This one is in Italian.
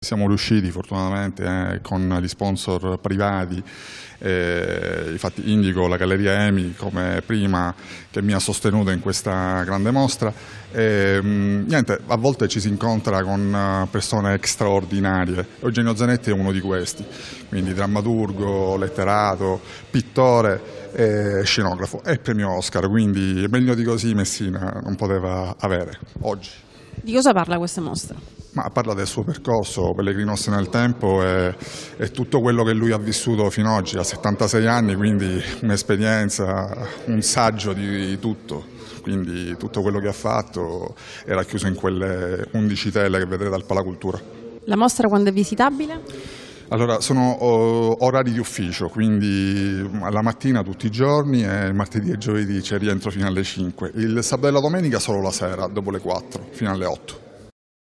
Siamo riusciti fortunatamente eh, con gli sponsor privati, eh, infatti indico la Galleria Emi come prima che mi ha sostenuto in questa grande mostra. E, ehm, mh, niente, a volte ci si incontra con eh, persone straordinarie, Eugenio Zanetti è uno di questi, quindi drammaturgo, letterato, pittore e eh, scenografo e premio Oscar, quindi meglio di così Messina non poteva avere oggi. Di cosa parla questa mostra? Ma parla del suo percorso, Pellegrinos nel tempo e, e, tutto quello che lui ha vissuto fino ad oggi, ha 76 anni, quindi un'esperienza, un saggio di tutto. Quindi tutto quello che ha fatto era chiuso in quelle 11 tele che vedrete al Palacultura. La mostra quando è visitabile? Allora, sono orari di ufficio, quindi mm, la mattina tutti i giorni e martedì e giovedì c'è rientro fino alle 5. Il sabato e la domenica solo la sera, dopo le 4, fino alle 8.